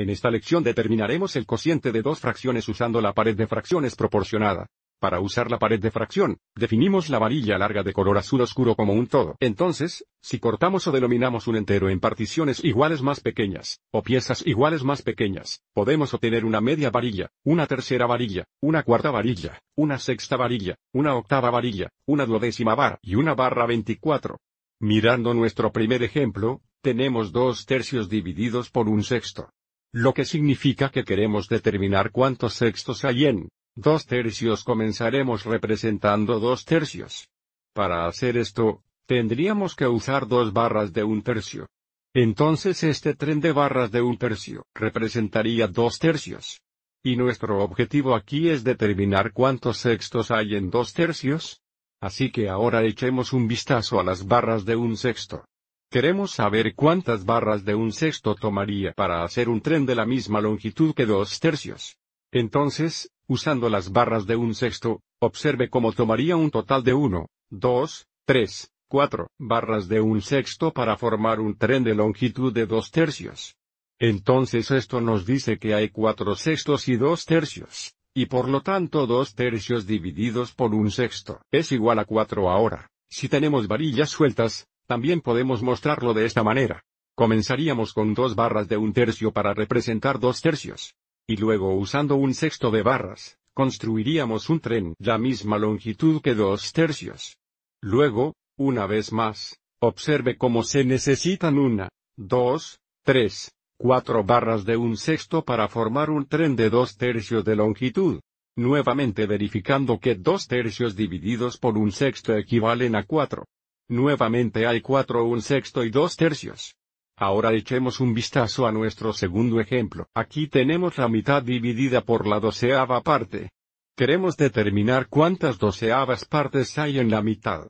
En esta lección determinaremos el cociente de dos fracciones usando la pared de fracciones proporcionada. Para usar la pared de fracción, definimos la varilla larga de color azul oscuro como un todo. Entonces, si cortamos o denominamos un entero en particiones iguales más pequeñas, o piezas iguales más pequeñas, podemos obtener una media varilla, una tercera varilla, una cuarta varilla, una sexta varilla, una octava varilla, una duodécima barra y una barra 24. Mirando nuestro primer ejemplo, tenemos dos tercios divididos por un sexto. Lo que significa que queremos determinar cuántos sextos hay en dos tercios comenzaremos representando dos tercios. Para hacer esto, tendríamos que usar dos barras de un tercio. Entonces este tren de barras de un tercio representaría dos tercios. Y nuestro objetivo aquí es determinar cuántos sextos hay en dos tercios. Así que ahora echemos un vistazo a las barras de un sexto. Queremos saber cuántas barras de un sexto tomaría para hacer un tren de la misma longitud que dos tercios. Entonces, usando las barras de un sexto, observe cómo tomaría un total de 1, 2, 3, 4 barras de un sexto para formar un tren de longitud de dos tercios. Entonces esto nos dice que hay cuatro sextos y dos tercios, y por lo tanto dos tercios divididos por un sexto es igual a cuatro ahora. Si tenemos varillas sueltas, también podemos mostrarlo de esta manera. Comenzaríamos con dos barras de un tercio para representar dos tercios. Y luego usando un sexto de barras, construiríamos un tren la misma longitud que dos tercios. Luego, una vez más, observe cómo se necesitan una, dos, tres, cuatro barras de un sexto para formar un tren de dos tercios de longitud. Nuevamente verificando que dos tercios divididos por un sexto equivalen a cuatro. Nuevamente hay cuatro un sexto y dos tercios. Ahora echemos un vistazo a nuestro segundo ejemplo. Aquí tenemos la mitad dividida por la doceava parte. Queremos determinar cuántas doceavas partes hay en la mitad.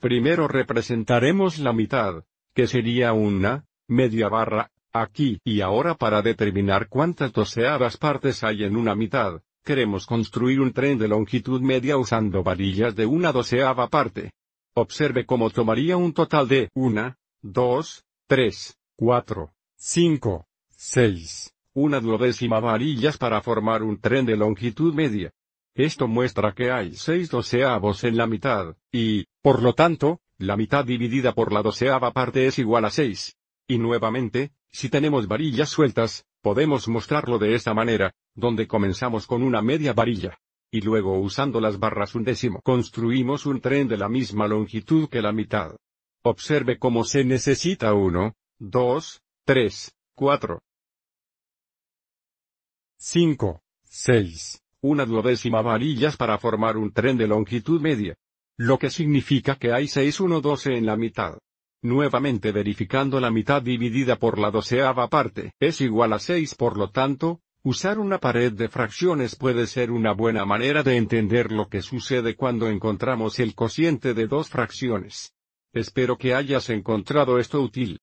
Primero representaremos la mitad, que sería una, media barra, aquí y ahora para determinar cuántas doceavas partes hay en una mitad, queremos construir un tren de longitud media usando varillas de una doceava parte. Observe cómo tomaría un total de 1, 2, 3, 4, 5, 6, una duodécima varillas para formar un tren de longitud media. Esto muestra que hay 6 doceavos en la mitad, y, por lo tanto, la mitad dividida por la doceava parte es igual a 6. Y nuevamente, si tenemos varillas sueltas, podemos mostrarlo de esta manera, donde comenzamos con una media varilla y luego usando las barras un décimo construimos un tren de la misma longitud que la mitad. Observe cómo se necesita 1, 2, 3, 4, 5, 6, una duodécima varillas para formar un tren de longitud media. Lo que significa que hay 6 1 12 en la mitad. Nuevamente verificando la mitad dividida por la doceava parte es igual a 6 por lo tanto, Usar una pared de fracciones puede ser una buena manera de entender lo que sucede cuando encontramos el cociente de dos fracciones. Espero que hayas encontrado esto útil.